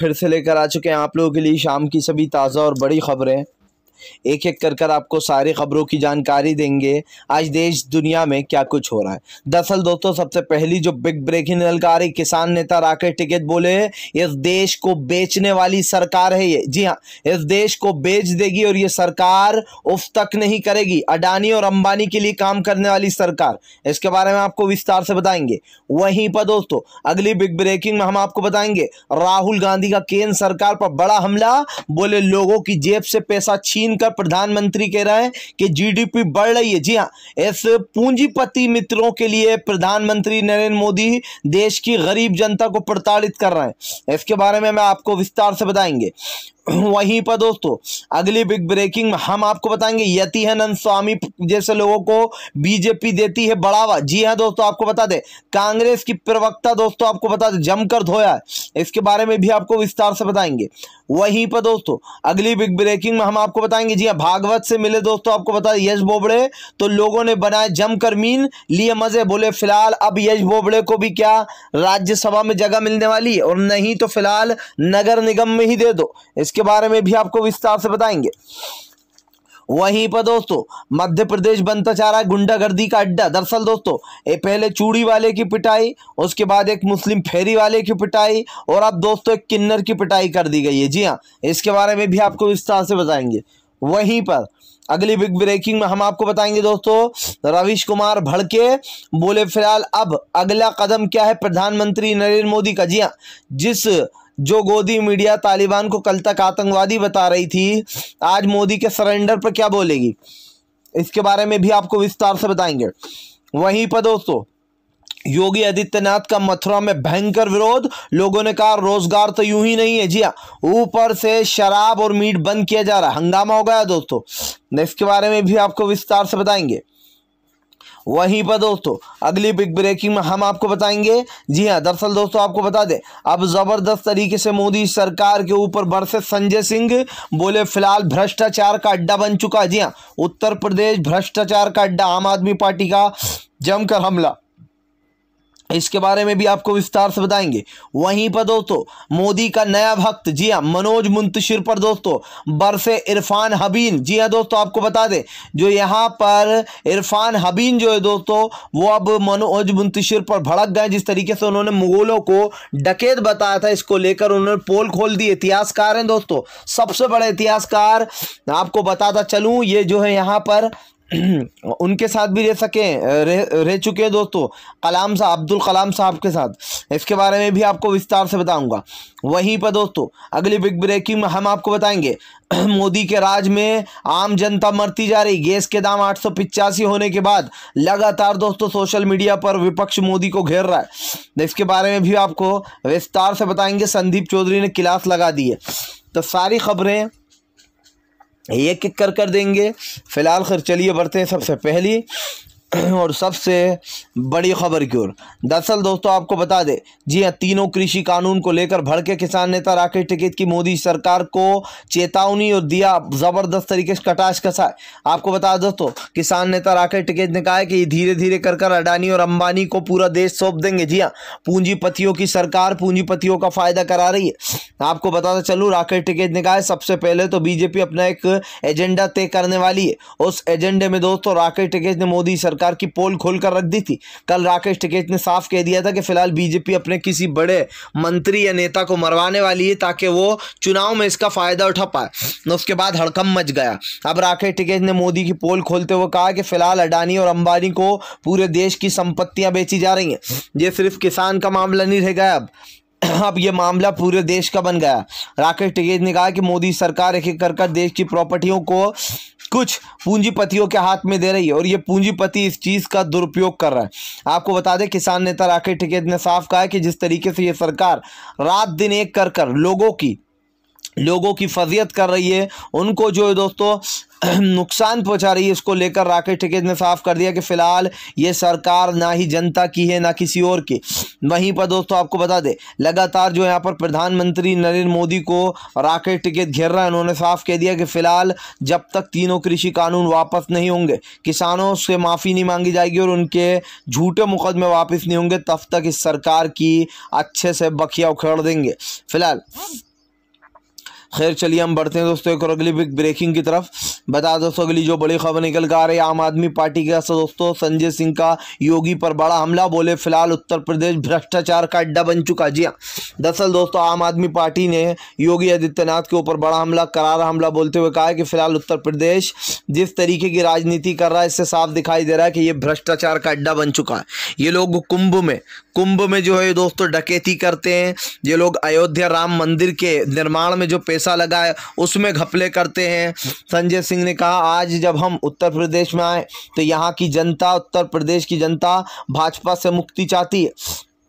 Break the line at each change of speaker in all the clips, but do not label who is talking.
फिर से लेकर आ चुके हैं आप लोगों के लिए शाम की सभी ताज़ा और बड़ी खबरें एक एक कर कर आपको सारी खबरों की जानकारी देंगे आज देश दुनिया में क्या कुछ हो रहा है दरअसल दोस्तों सबसे पहली जो बिग ब्रेकिंग नलकारी किसान नेता राकेश टिकेत बोले इस देश को बेचने वाली सरकार है ये जी हाँ इस देश को बेच देगी और ये सरकार उफ तक नहीं करेगी अडानी और अंबानी के लिए काम करने वाली सरकार इसके बारे में आपको विस्तार से बताएंगे वहीं पर दोस्तों अगली बिग ब्रेकिंग में हम आपको बताएंगे राहुल गांधी का केंद्र सरकार पर बड़ा हमला बोले लोगों की जेब से पैसा छीन चीन का प्रधानमंत्री कह रहा है कि जीडीपी बढ़ रही है जी हाँ इस पूंजीपति मित्रों के लिए प्रधानमंत्री नरेंद्र मोदी देश की गरीब जनता को प्रताड़ित कर रहे हैं इसके बारे में मैं आपको विस्तार से बताएंगे वहीं पर दोस्तों अगली बिग ब्रेकिंग में हम आपको बताएंगे यति नंद स्वामी जैसे लोगों को बीजेपी देती है बढ़ावा जी हाँ दोस्तों आपको बता दे कांग्रेस की प्रवक्ता दोस्तों आपको बता दे जमकर धोया है इसके बारे में भी आपको विस्तार से बताएंगे वहीं पर दोस्तों अगली बिग ब्रेकिंग में हम आपको बताएंगे जी हाँ भागवत से मिले दोस्तों आपको बता दें यश बोबड़े तो लोगों ने बनाए जमकर मीन लिए मजे बोले फिलहाल अब यश बोबड़े को भी क्या राज्यसभा में जगह मिलने वाली है और नहीं तो फिलहाल नगर निगम में ही दे दो इसके बारे में भी आपको विस्तार से बताएंगे वहीं पर दोस्तों मध्य प्रदेश बनता चाह रहा है गुंडागर्दी का अड्डा दरअसल दोस्तों ये पहले चूड़ी वाले की पिटाई उसके बाद एक मुस्लिम फेरी वाले की पिटाई और अब दोस्तों एक किन्नर की पिटाई कर दी गई है जी हाँ इसके बारे में भी आपको विस्तार से बताएंगे वहीं पर अगली बिग ब्रेकिंग में हम आपको बताएंगे दोस्तों रविश कुमार भड़के बोले फिलहाल अब अगला कदम क्या है प्रधानमंत्री नरेंद्र मोदी का जी हाँ जिस जो गोदी मीडिया तालिबान को कल तक आतंकवादी बता रही थी आज मोदी के सरेंडर पर क्या बोलेगी इसके बारे में भी आपको विस्तार से बताएंगे वहीं पर दोस्तों योगी आदित्यनाथ का मथुरा में भयंकर विरोध लोगों ने कहा रोजगार तो यूं ही नहीं है जी हाँ ऊपर से शराब और मीट बंद किया जा रहा है हंगामा हो गया दोस्तों इसके बारे में भी आपको विस्तार से बताएंगे वहीं पर दोस्तों अगली बिग ब्रेकिंग में हम आपको बताएंगे जी हाँ दरअसल दोस्तों आपको बता दें अब ज़बरदस्त तरीके से मोदी सरकार के ऊपर बरसे संजय सिंह बोले फिलहाल भ्रष्टाचार का अड्डा बन चुका जी हाँ उत्तर प्रदेश भ्रष्टाचार का अड्डा आम आदमी पार्टी का जमकर हमला इसके बारे में भी आपको विस्तार से बताएंगे वहीं पर दोस्तों मोदी का नया भक्त जी हाँ मनोज मुंतशिर पर दोस्तों बरसे इरफान हबीन जी हाँ दोस्तों आपको बता दें जो यहाँ पर इरफान हबीन जो है दोस्तों वो अब मनोज मुंतशिर पर भड़क गए जिस तरीके से उन्होंने मुगलों को डकेत बताया था इसको लेकर उन्होंने पोल खोल दी इतिहासकार हैं दोस्तों सबसे बड़े इतिहासकार आपको बताता चलूँ ये जो है यहाँ पर उनके साथ भी रह सकें रह रह चुके हैं दोस्तों कलाम साहब अब्दुल कलाम साहब के साथ इसके बारे में भी आपको विस्तार से बताऊंगा वहीं पर दोस्तों अगली बिग ब्रेकिंग में हम आपको बताएंगे मोदी के राज में आम जनता मरती जा रही गैस के दाम आठ होने के बाद लगातार दोस्तों सोशल मीडिया पर विपक्ष मोदी को घेर रहा है इसके बारे में भी आपको विस्तार से बताएंगे संदीप चौधरी ने क्लास लगा दी है तो सारी खबरें एक एक कर कर देंगे फ़िलहाल खैर चलिए बढ़ते हैं सबसे पहली और सबसे बड़ी खबर की ओर दरअसल दोस्तों आपको बता दें जी हाँ तीनों कृषि कानून को लेकर भड़के किसान नेता राकेश टिकेत की मोदी सरकार को चेतावनी और दिया ज़बरदस्त तरीके से कटाश कसाए आपको बता दोस्तों किसान नेता राकेश टिकेत ने कहा है कि धीरे धीरे कर कर अडानी और अंबानी को पूरा देश सौंप देंगे जी हाँ पूंजीपतियों की सरकार पूंजीपतियों का फ़ायदा करा रही है आपको बताता चलूँ राकेश टिकेत ने कहा सबसे पहले तो बीजेपी अपना एक एजेंडा तय करने वाली है उस एजेंडे में दोस्तों राकेश टिकेत ने मोदी सरकार सरकार की पोल खोल कर रख दी थी कल राकेश टिकैत ने साफ कह दिया था कि फिलहाल बीजेपी अपने किसी बड़े मंत्री या नेता को मरवाने वाली है ताकि वो चुनाव में इसका फ़ायदा उठा पाए उसके बाद हड़कम मच गया अब राकेश टिकैत ने मोदी की पोल खोलते हुए कहा कि फिलहाल अडानी और अंबानी को पूरे देश की संपत्तियां बेची जा रही हैं ये सिर्फ किसान का मामला नहीं रह गया अब अब यह मामला पूरे देश का बन गया राकेश टिकेत ने कहा कि मोदी सरकार एक एक कर देश की प्रॉपर्टियों को कुछ पूंजीपतियों के हाथ में दे रही है और ये पूंजीपति इस चीज़ का दुरुपयोग कर रहा है आपको बता दें किसान नेता राकेश टिकेत ने साफ कहा है कि जिस तरीके से ये सरकार रात दिन एक कर कर लोगों की लोगों की फजीयत कर रही है उनको जो है दोस्तों नुकसान पहुंचा रही है इसको लेकर राकेश टिकेत ने साफ कर दिया कि फ़िलहाल ये सरकार ना ही जनता की है ना किसी और की वहीं पर दोस्तों आपको बता दें लगातार जो यहाँ पर प्रधानमंत्री नरेंद्र मोदी को राकेश टिकेत घेर रहा है उन्होंने साफ कह दिया कि फ़िलहाल जब तक तीनों कृषि कानून वापस नहीं होंगे किसानों से माफ़ी नहीं मांगी जाएगी और उनके झूठे मुकदमे वापस नहीं होंगे तब तक इस सरकार की अच्छे से बखिया उखेड़ देंगे फिलहाल खैर चलिए हम बढ़ते हैं दोस्तों एक और अगली बिग ब्रेकिंग की तरफ बता दोस्तों अगली जो बड़ी खबर निकल कर आ रही है आम आदमी पार्टी का दोस्तों संजय सिंह का योगी पर बड़ा हमला बोले फिलहाल उत्तर प्रदेश भ्रष्टाचार का अड्डा बन चुका जी हाँ दरअसल दोस्तों आम आदमी पार्टी ने योगी आदित्यनाथ के ऊपर बड़ा हमला करारा हमला बोलते हुए कहा है कि फिलहाल उत्तर प्रदेश जिस तरीके की राजनीति कर रहा है इससे साफ दिखाई दे रहा है कि ये भ्रष्टाचार का अड्डा बन चुका है ये लोग कुंभ में कुंभ में जो है दोस्तों डकेती करते हैं ये लोग अयोध्या राम मंदिर के निर्माण में जो पैसे पैसा लगाए उसमें घपले करते हैं संजय सिंह ने कहा आज जब हम उत्तर प्रदेश में आए तो यहाँ की जनता उत्तर प्रदेश की जनता भाजपा से मुक्ति चाहती है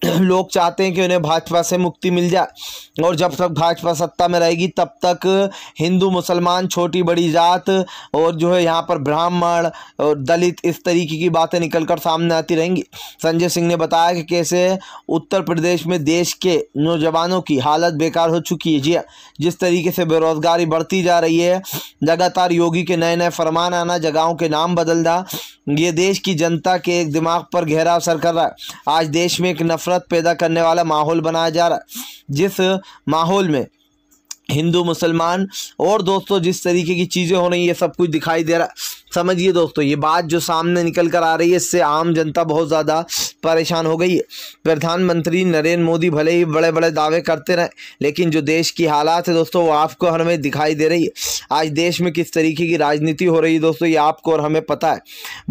लोग चाहते हैं कि उन्हें भाजपा से मुक्ति मिल जाए और जब तक भाजपा सत्ता में रहेगी तब तक हिंदू मुसलमान छोटी बड़ी जात और जो है यहाँ पर ब्राह्मण और दलित इस तरीके की बातें निकल कर सामने आती रहेंगी संजय सिंह ने बताया कि कैसे उत्तर प्रदेश में देश के नौजवानों की हालत बेकार हो चुकी है जी हाँ, जिस तरीके से बेरोज़गारी बढ़ती जा रही है लगातार योगी के नए नए फरमान आना जगहों के नाम बदलना ये देश की जनता के एक दिमाग पर गहरा असर कर रहा है आज देश में एक नफरत नफरत पैदा करने वाला माहौल बनाया जा रहा है जिस माहौल में हिंदू मुसलमान और दोस्तों जिस तरीके की चीज़ें हो रही है सब कुछ दिखाई दे रहा समझिए दोस्तों ये बात जो सामने निकल कर आ रही है इससे आम जनता बहुत ज़्यादा परेशान हो गई है प्रधानमंत्री नरेंद्र मोदी भले ही बड़े बड़े दावे करते रहे लेकिन जो देश की हालात है दोस्तों वो आपको और हमें दिखाई दे रही है आज देश में किस तरीके की राजनीति हो रही है दोस्तों ये आपको और हमें पता है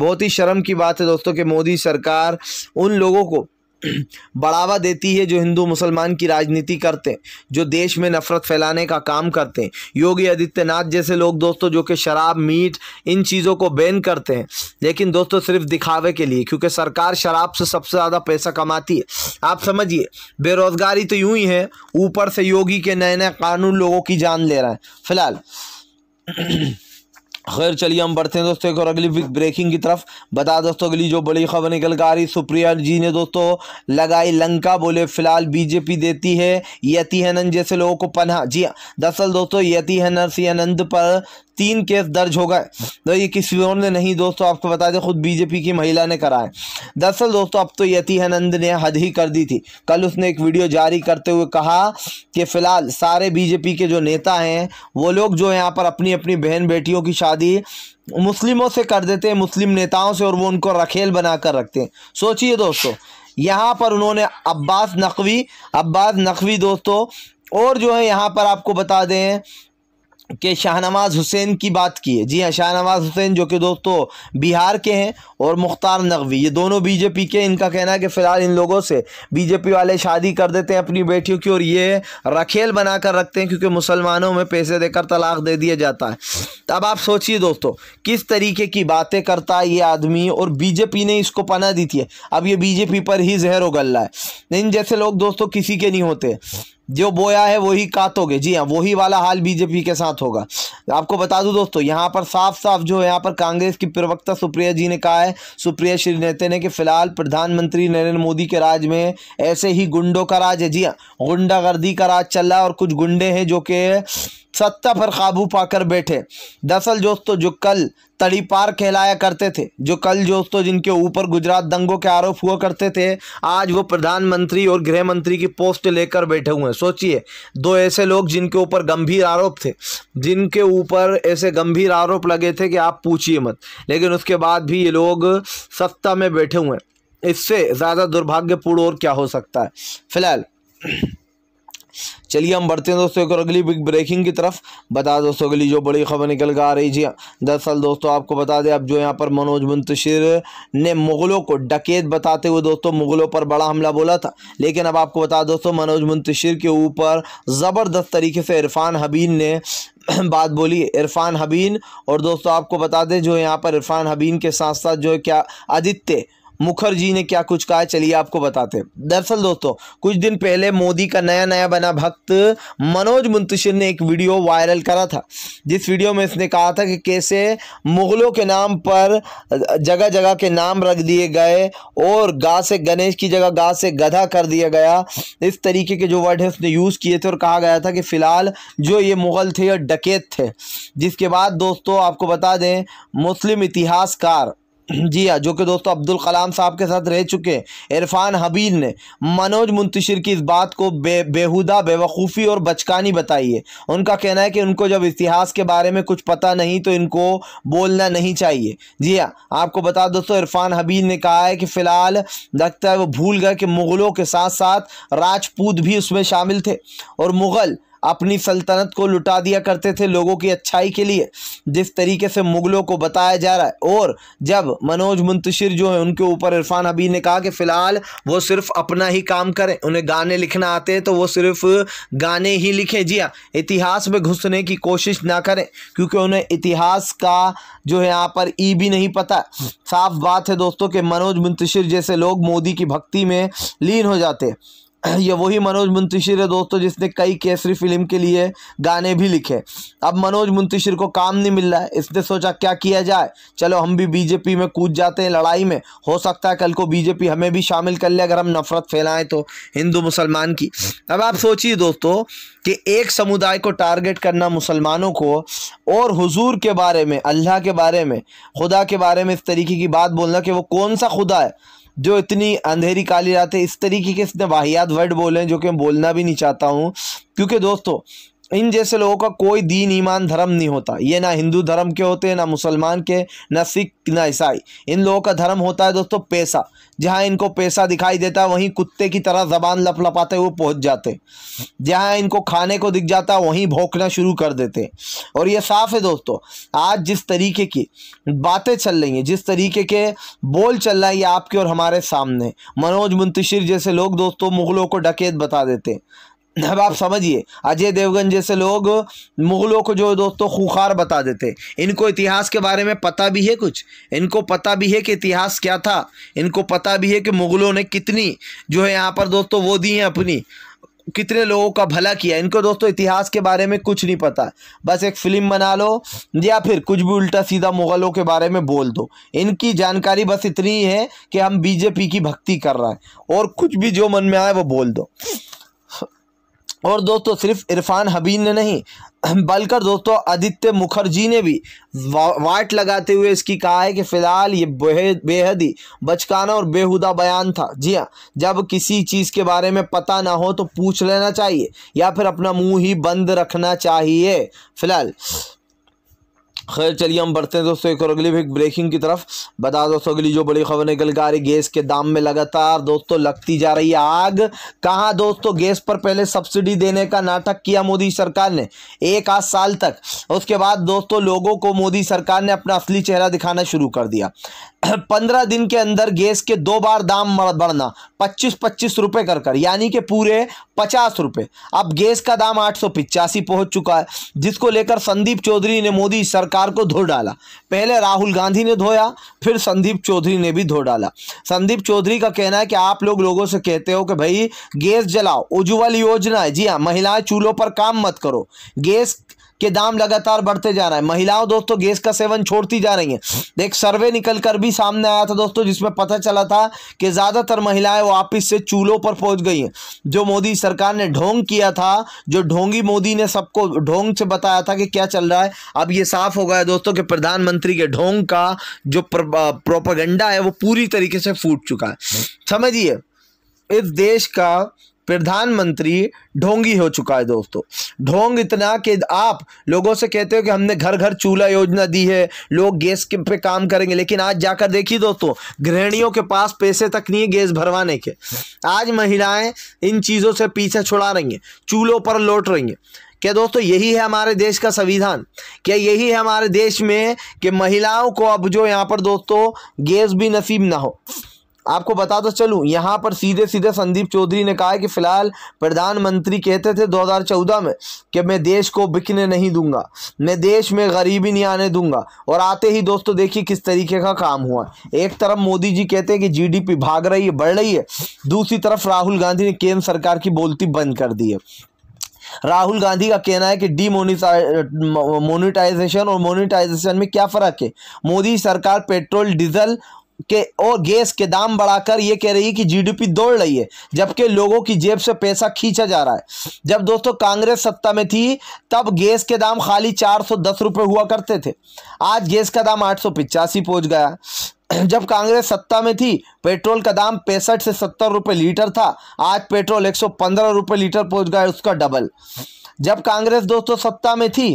बहुत ही शर्म की बात है दोस्तों कि मोदी सरकार उन लोगों को बढ़ावा देती है जो हिंदू मुसलमान की राजनीति करते हैं जो देश में नफरत फैलाने का काम करते हैं योगी आदित्यनाथ जैसे लोग दोस्तों जो कि शराब मीट इन चीज़ों को बैन करते हैं लेकिन दोस्तों सिर्फ दिखावे के लिए क्योंकि सरकार शराब से सबसे ज़्यादा पैसा कमाती है आप समझिए बेरोज़गारी तो यूँ ही है ऊपर से योगी के नए नए कानून लोगों की जान ले रहा है फिलहाल खैर चलिए हम बढ़ते हैं दोस्तों एक और अगली बिग ब्रेकिंग की तरफ बता दोस्तों अगली जो बड़ी खबर निकल कर आ रही सुप्रिया जी ने दोस्तों लगाई लंका बोले फिलहाल बीजेपी देती है यति हनन जैसे लोगों को पन्हा जी हाँ, दरअसल दोस्तों यति हनन सी आनंद पर तीन केस दर्ज हो गए तो ये किसी और ने नहीं दोस्तों आपको बता दें खुद बीजेपी की महिला ने कराए दरअसल दोस्तों अब तो यति आनंद ने हद ही कर दी थी कल उसने एक वीडियो जारी करते हुए कहा कि फ़िलहाल सारे बीजेपी के जो नेता हैं वो लोग जो यहाँ पर अपनी अपनी बहन बेटियों की शादी मुस्लिमों से कर देते हैं मुस्लिम नेताओं से और वो उनको रखेल बना कर रखते हैं सोचिए दोस्तों यहाँ पर उन्होंने अब्बास नकवी अब्बास नकवी दोस्तों और जो है यहाँ पर आपको बता दें के शाहनवाज हुसैन की बात की है जी हाँ शाहनवाज हुसैन जो कि दोस्तों बिहार के हैं और मुख्तार नकवी ये दोनों बीजेपी के इनका कहना है कि फ़िलहाल इन लोगों से बीजेपी वाले शादी कर देते हैं अपनी बेटियों की और ये रखेल बना कर रखते हैं क्योंकि मुसलमानों में पैसे देकर तलाक दे दिया जाता है तो अब आप सोचिए दोस्तों किस तरीके की बातें करता है ये आदमी और बीजेपी ने इसको पना दी थी अब ये बीजेपी पर ही जहर उगल रहा है इन जैसे लोग दोस्तों किसी के नहीं होते जो बोया है वही काटोगे जी हाँ वही वाला हाल बीजेपी के साथ होगा आपको बता दूं दोस्तों यहाँ पर साफ साफ जो है यहाँ पर कांग्रेस की प्रवक्ता सुप्रिया जी ने कहा है सुप्रिया श्री नेते ने कि फिलहाल प्रधानमंत्री नरेंद्र मोदी के राज में ऐसे ही गुंडों का राज है जी हाँ गुंडागर्दी का राज चल रहा है और कुछ गुंडे हैं जो कि सत्ता पर काबू पाकर बैठे दरअसल दोस्तों जो कल तड़ी पार कहलाया करते थे जो कल दोस्तों जिनके ऊपर गुजरात दंगों के आरोप हुआ करते थे आज वो प्रधानमंत्री और गृह मंत्री की पोस्ट लेकर बैठे हुए हैं सोचिए दो ऐसे लोग जिनके ऊपर गंभीर आरोप थे जिनके ऊपर ऐसे गंभीर आरोप लगे थे कि आप पूछिए मत लेकिन उसके बाद भी ये लोग सत्ता में बैठे हुए हैं इससे ज़्यादा दुर्भाग्यपूर्ण और क्या हो सकता है फिलहाल चलिए हम बढ़ते हैं दोस्तों एक और अगली बिग ब्रेकिंग की तरफ बता दोस्तों अगली जो बड़ी खबर निकल कर आ रही थी दरअसल दोस्तों आपको बता दें अब जो यहाँ पर मनोज मुंतशिर ने मुग़लों को डकेत बताते हुए दोस्तों मुग़लों पर बड़ा हमला बोला था लेकिन अब आपको बता दोस्तों मनोज मुंतशिर के ऊपर ज़बरदस्त तरीके से इरफान हबीन ने बात बोली इरफान हबीन और दोस्तों आपको बता दें जो यहाँ पर इरफान हबीन के साथ साथ जो क्या आदित्य मुखर्जी ने क्या कुछ कहा चलिए आपको बताते हैं दरअसल दोस्तों कुछ दिन पहले मोदी का नया नया बना भक्त मनोज मुंतशिर ने एक वीडियो वायरल करा था जिस वीडियो में इसने कहा था कि कैसे मुग़लों के नाम पर जगह जगह के नाम रख दिए गए और गा से गणेश की जगह गा से गधा कर दिया गया इस तरीके के जो वर्ड है उसने यूज़ किए थे और कहा गया था कि फ़िलहाल जो ये मुग़ल थे या डकेत थे जिसके बाद दोस्तों आपको बता दें मुस्लिम इतिहासकार जी हाँ जो कि दोस्तों अब्दुल कलाम साहब के साथ रह चुके हैं इरफान हबीब ने मनोज मुंतशिर की इस बात को बे बेहुदा बेवकूफ़ी और बचकानी बताई है उनका कहना है कि उनको जब इतिहास के बारे में कुछ पता नहीं तो इनको बोलना नहीं चाहिए जी हाँ आपको बता दोस्तों इरफान हबीब ने कहा है कि फ़िलहाल लगता है वो भूल गए कि मुग़लों के साथ साथ राजपूत भी उसमें शामिल थे और मुग़ल अपनी सल्तनत को लुटा दिया करते थे लोगों की अच्छाई के लिए जिस तरीके से मुग़लों को बताया जा रहा है और जब मनोज मुंतशिर जो है उनके ऊपर इरफान हबीब ने कहा कि फ़िलहाल वो सिर्फ अपना ही काम करें उन्हें गाने लिखना आते हैं तो वो सिर्फ गाने ही लिखें जी हाँ इतिहास में घुसने की कोशिश ना करें क्योंकि उन्हें इतिहास का जो है यहाँ पर ई भी नहीं पता साफ बात है दोस्तों कि मनोज मुंतशिर जैसे लोग मोदी की भक्ति में लीन हो जाते हैं ये वही मनोज मुंतशिर है दोस्तों जिसने कई केसरी फिल्म के लिए गाने भी लिखे अब मनोज मुंतशिर को काम नहीं मिल रहा है इसने सोचा क्या किया जाए चलो हम भी बीजेपी में कूद जाते हैं लड़ाई में हो सकता है कल को बीजेपी हमें भी शामिल कर ले अगर हम नफरत फैलाएं तो हिंदू मुसलमान की अब आप सोचिए दोस्तों कि एक समुदाय को टारगेट करना मुसलमानों को और हुजूर के बारे में अल्लाह के बारे में खुदा के बारे में इस तरीके की बात बोलना कि वो कौन सा खुदा है जो इतनी अंधेरी काली रात है इस तरीके के इसने वाहियात वर्ड बोले जो कि मैं बोलना भी नहीं चाहता हूँ क्योंकि दोस्तों इन जैसे लोगों का कोई दीन ईमान धर्म नहीं होता ये ना हिंदू धर्म के होते हैं ना मुसलमान के ना सिख ना ईसाई इन लोगों का धर्म होता है दोस्तों पैसा जहाँ इनको पैसा दिखाई देता है वहीं कुत्ते की तरह जबान लप लपाते हुए पहुँच जाते जहाँ इनको खाने को दिख जाता है वहीं भोंकना शुरू कर देते और ये साफ है दोस्तों आज जिस तरीके की बातें चल रही हैं जिस तरीके के बोल चल रहा है ये आपके और हमारे सामने मनोज मुंतशिर जैसे लोग दोस्तों मुग़लों को डकेत बता देते अब आप समझिए अजय देवगन जैसे लोग मुगलों को जो दोस्तों खुखार बता देते इनको इतिहास के बारे में पता भी है कुछ इनको पता भी है कि इतिहास क्या था इनको पता भी है कि मुगलों ने कितनी जो है यहाँ पर दोस्तों वो दी हैं अपनी कितने लोगों का भला किया इनको दोस्तों इतिहास के बारे में कुछ नहीं पता बस एक फ़िल्म बना लो या फिर कुछ भी उल्टा सीधा मुग़लों के बारे में बोल दो इनकी जानकारी बस इतनी ही है कि हम बीजेपी की भक्ति कर रहे हैं और कुछ भी जो मन में आए वो बोल दो और दोस्तों सिर्फ इरफान हबीब ने नहीं बल्कि दोस्तों आदित्य मुखर्जी ने भी वा वाट लगाते हुए इसकी कहा है कि फ़िलहाल ये बेहद बेहद ही बचकाना और बेहुदा बयान था जी हाँ जब किसी चीज़ के बारे में पता ना हो तो पूछ लेना चाहिए या फिर अपना मुंह ही बंद रखना चाहिए फ़िलहाल खैर चलिए हम बढ़ते हैं दोस्तों एक और अगली बिग ब्रेकिंग की तरफ बता दोस्तों अगली जो बड़ी खबर निकल के आ रही गैस के दाम में लगातार दोस्तों लगती जा रही है आग कहाँ दोस्तों गैस पर पहले सब्सिडी देने का नाटक किया मोदी सरकार ने एक आध साल तक उसके बाद दोस्तों लोगों को मोदी सरकार ने अपना असली चेहरा दिखाना शुरू कर दिया पंद्रह दिन के अंदर गैस के दो बार दाम बढ़ना पच्चीस पच्चीस रुपए कर कर यानी कि पूरे पचास रुपये अब गैस का दाम आठ सौ पिचासी पहुंच चुका है जिसको लेकर संदीप चौधरी ने मोदी सरकार को धो डाला पहले राहुल गांधी ने धोया फिर संदीप चौधरी ने भी धो डाला संदीप चौधरी का कहना है कि आप लोग लोगों से कहते हो कि भाई गैस जलाओ उज्ज्वल योजना है जी हाँ महिलाएं चूल्हों पर काम मत करो गैस के दाम लगातार बढ़ते जा रहा है महिलाओं दोस्तों गैस का सेवन छोड़ती जा रही हैं एक सर्वे निकल कर भी सामने आया था दोस्तों जिसमें पता चला था कि ज़्यादातर महिलाएं वापिस से चूल्हों पर पहुंच गई हैं जो मोदी सरकार ने ढोंग किया था जो ढोंगी मोदी ने सबको ढोंग से बताया था कि क्या चल रहा है अब ये साफ हो गया है दोस्तों कि प्रधानमंत्री के ढोंग का जो प्रोपागेंडा है वो पूरी तरीके से फूट चुका है समझिए इस देश का प्रधानमंत्री ढोंगी हो चुका है दोस्तों ढोंग इतना कि आप लोगों से कहते हो कि हमने घर घर चूल्हा योजना दी है लोग गैस के पे काम करेंगे लेकिन आज जाकर देखिए दोस्तों गृहणियों के पास पैसे तक नहीं है गैस भरवाने के आज महिलाएं इन चीज़ों से पीछे छुड़ा रही हैं चूल्हों पर लौट रही हैं क्या दोस्तों यही है हमारे देश का संविधान क्या यही है हमारे देश में कि महिलाओं को अब जो यहाँ पर दोस्तों गैस भी नसीब ना हो आपको बता तो चलू यहाँ पर सीधे सीधे संदीप चौधरी ने कहा कि फ़िलहाल प्रधानमंत्री कहते थे 2014 में कि मैं देश को बिकने नहीं दूंगा मैं देश में गरीबी नहीं आने दूंगा और आते ही दोस्तों देखिए किस तरीके का काम हुआ एक तरफ मोदी जी कहते हैं कि जीडीपी भाग रही है बढ़ रही है दूसरी तरफ राहुल गांधी ने केंद्र सरकार की बोलती बंद कर दी है राहुल गांधी का कहना है कि डी मोनिटाइजेशन और मोनिटाइजेशन में क्या फ़र्क है मोदी सरकार पेट्रोल डीजल के और गैस के दाम बढ़ाकर ये कह रही है कि जीडीपी दौड़ रही है जबकि लोगों की जेब से पैसा खींचा जा रहा है जब दोस्तों कांग्रेस सत्ता में थी तब गैस के दाम खाली चार सौ दस रुपये हुआ करते थे आज गैस का दाम आठ सौ पिचासी पहुँच गया जब कांग्रेस सत्ता में थी पेट्रोल का दाम पैंसठ से सत्तर रुपये लीटर था आज पेट्रोल एक सौ लीटर पहुँच गया उसका डबल जब कांग्रेस दोस्तों सत्ता में थी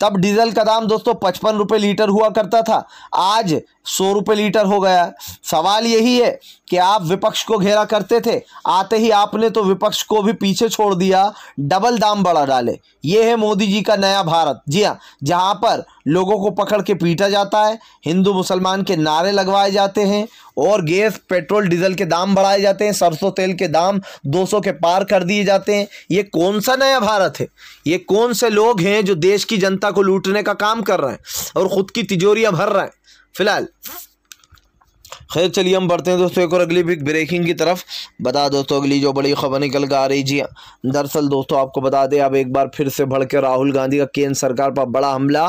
तब डीजल का दाम दोस्तों पचपन रुपये लीटर हुआ करता था आज सौ रुपये लीटर हो गया सवाल यही है कि आप विपक्ष को घेरा करते थे आते ही आपने तो विपक्ष को भी पीछे छोड़ दिया डबल दाम बढ़ा डाले ये है मोदी जी का नया भारत जी हाँ जहाँ पर लोगों को पकड़ के पीटा जाता है हिंदू मुसलमान के नारे लगवाए जाते हैं और गैस पेट्रोल डीजल के दाम बढ़ाए जाते हैं सरसों तेल के दाम 200 के पार कर दिए जाते हैं ये कौन सा नया भारत है ये कौन से लोग हैं जो देश की जनता को लूटने का काम कर रहे हैं और ख़ुद की तिजोरियाँ भर रहे हैं फिलहाल खैर चलिए हम बढ़ते हैं दोस्तों एक और अगली बिग ब्रेकिंग की तरफ बता दोस्तों अगली जो बड़ी खबर निकल कर आ रही जी दरअसल दोस्तों आपको बता दें अब एक बार फिर से भड़के के राहुल गांधी का केंद्र सरकार पर बड़ा हमला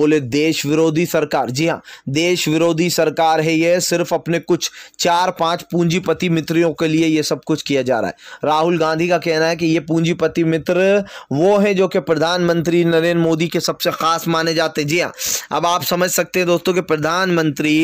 बोले देश विरोधी सरकार जी हाँ देश विरोधी सरकार है ये सिर्फ अपने कुछ चार पाँच पूंजीपति मित्रियों के लिए ये सब कुछ किया जा रहा है राहुल गांधी का कहना है कि ये पूंजीपति मित्र वो हैं जो कि प्रधानमंत्री नरेंद्र मोदी के सबसे खास माने जाते जी हाँ अब आप समझ सकते हैं दोस्तों कि प्रधानमंत्री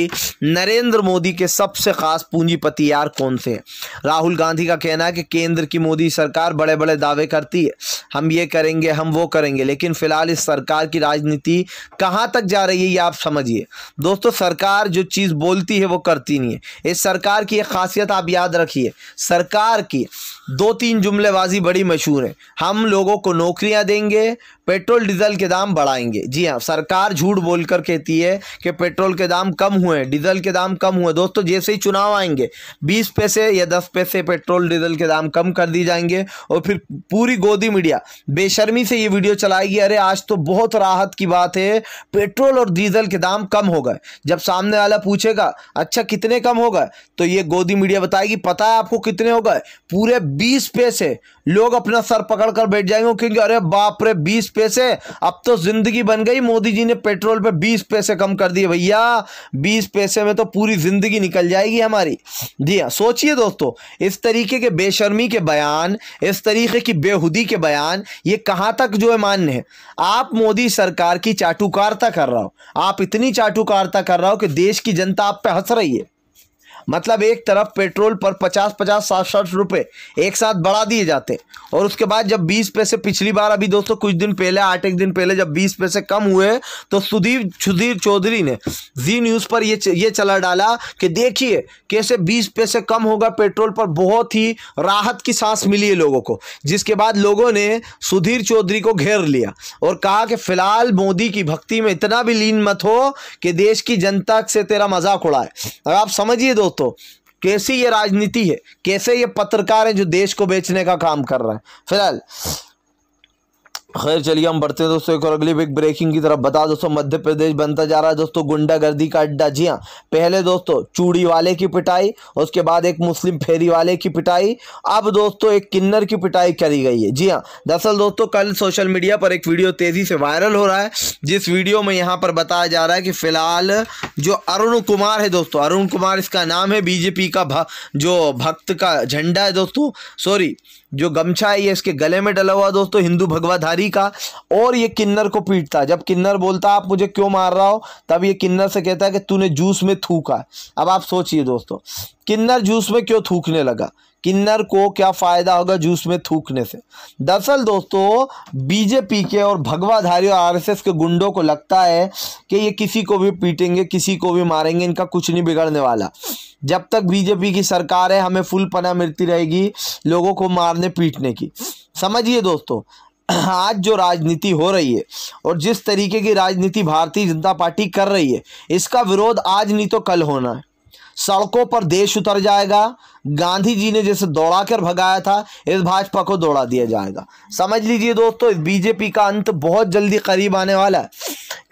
नरेंद्र मोदी के सबसे खास पूंजीपति यार कौन से हैं राहुल गांधी का कहना है कि केंद्र की मोदी सरकार बड़े बड़े दावे करती है हम ये करेंगे हम वो करेंगे लेकिन फिलहाल इस सरकार की राजनीति कहाँ तक जा रही है ये आप समझिए दोस्तों सरकार जो चीज़ बोलती है वो करती नहीं है इस सरकार की एक खासियत आप याद रखिए सरकार की दो तीन जुमलेबाजी बड़ी मशहूर है हम लोगों को नौकरियां देंगे पेट्रोल डीजल के दाम बढ़ाएंगे जी हाँ सरकार झूठ बोलकर कहती है कि पेट्रोल के दाम कम हुए डीजल के दाम कम हुए दोस्तों जैसे ही चुनाव आएंगे बीस पैसे या दस पैसे पेट्रोल डीजल के दाम कम कर दिए जाएंगे और फिर पूरी गोदी मीडिया बेशर्मी से ये वीडियो चलाएगी अरे आज तो बहुत राहत की बात है पेट्रोल और डीजल के दाम कम हो गए जब सामने वाला पूछेगा अच्छा कितने कम हो गए तो ये गोदी मीडिया बताएगी पता है आपको कितने हो गए पूरे बीस पैसे लोग अपना सर पकड़ कर बैठ जाएंगे क्योंकि अरे बाप रे बीस पैसे अब तो जिंदगी बन गई मोदी जी ने पेट्रोल पे बीस पैसे कम कर दिए भैया बीस पैसे में तो पूरी जिंदगी निकल जाएगी हमारी जी हाँ सोचिए दोस्तों इस तरीके के बेशर्मी के बयान इस तरीके की बेहूदी के बयान ये कहाँ तक जो है मान्य है आप मोदी सरकार की चाटुकारता कर रहा हो आप इतनी चाटुकारता कर रहा हो कि देश की जनता आप पे हंस रही है मतलब एक तरफ पेट्रोल पर पचास पचास साठ साठ रुपये एक साथ बढ़ा दिए जाते और उसके बाद जब बीस पैसे पिछली बार अभी दोस्तों कुछ दिन पहले आठ एक दिन पहले जब बीस पैसे कम हुए तो सुधीर सुधीर चौधरी ने जी न्यूज़ पर ये ये चला डाला कि देखिए कैसे बीस पैसे कम होगा पेट्रोल पर बहुत ही राहत की सांस मिली है लोगों को जिसके बाद लोगों ने सुधीर चौधरी को घेर लिया और कहा कि फिलहाल मोदी की भक्ति में इतना भी लीन मत हो कि देश की जनता से तेरा मजाक उड़ाए अब आप समझिए दोस्तों दोस्तों कैसी ये राजनीति है कैसे ये पत्रकार हैं जो देश को बेचने का काम कर रहे हैं फिलहाल खैर चलिए हम बढ़ते हैं दोस्तों एक और अगली बिग ब्रेकिंग की तरफ बता दोस्तों मध्य प्रदेश बनता जा रहा है दोस्तों गुंडागर्दी का अड्डा जी हाँ पहले दोस्तों चूड़ी वाले की पिटाई उसके बाद एक मुस्लिम फेरी वाले की पिटाई अब दोस्तों एक किन्नर की पिटाई करी गई है जी हाँ दरअसल दोस्तों कल सोशल मीडिया पर एक वीडियो तेज़ी से वायरल हो रहा है जिस वीडियो में यहाँ पर बताया जा रहा है कि फिलहाल जो अरुण कुमार है दोस्तों अरुण कुमार इसका नाम है बीजेपी का जो भक्त का झंडा है दोस्तों सॉरी जो गमछा है ये इसके गले में डला हुआ दोस्तों हिंदू भगवाधारी का और ये किन्नर को पीटता जब किन्नर बोलता आप मुझे क्यों मार रहा हो तब ये किन्नर से कहता है कि तूने जूस में थूका अब आप सोचिए दोस्तों किन्नर जूस में क्यों थूकने लगा किन्नर को क्या फ़ायदा होगा जूस में थूकने से दरअसल दोस्तों बीजेपी के और भगवाधारी और आरएसएस के गुंडों को लगता है कि ये किसी को भी पीटेंगे किसी को भी मारेंगे इनका कुछ नहीं बिगड़ने वाला जब तक बीजेपी की सरकार है हमें फुल पना मिलती रहेगी लोगों को मारने पीटने की समझिए दोस्तों आज जो राजनीति हो रही है और जिस तरीके की राजनीति भारतीय जनता पार्टी कर रही है इसका विरोध आज नहीं तो कल होना है सड़कों पर देश उतर जाएगा गांधी जी ने जैसे दौड़ा कर भगाया था इस भाजपा को दौड़ा दिया जाएगा समझ लीजिए दोस्तों इस बीजेपी का अंत बहुत जल्दी करीब आने वाला है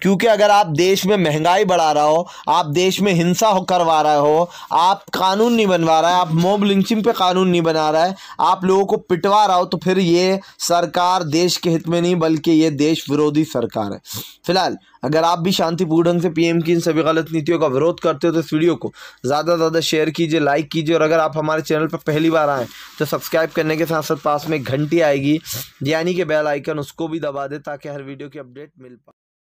क्योंकि अगर आप देश में महंगाई बढ़ा रहा हो आप देश में हिंसा करवा रहे हो आप कानून नहीं बनवा रहा है आप मोब लिंचिंग पे कानून नहीं बना रहा है आप लोगों को पिटवा रहा हो तो फिर ये सरकार देश के हित में नहीं बल्कि ये देश विरोधी सरकार है फिलहाल अगर आप भी शांतिपूर्ण ढंग से पीएम की इन सभी गलत नीतियों का विरोध करते हो तो इस वीडियो को ज़्यादा से ज़्यादा शेयर कीजिए लाइक कीजिए और अगर आप हमारे चैनल पर पहली बार आएँ तो सब्सक्राइब करने के साथ साथ पास में घंटी आएगी यानी कि बेल आइकन उसको भी दबा दें ताकि हर वीडियो की अपडेट मिल पाए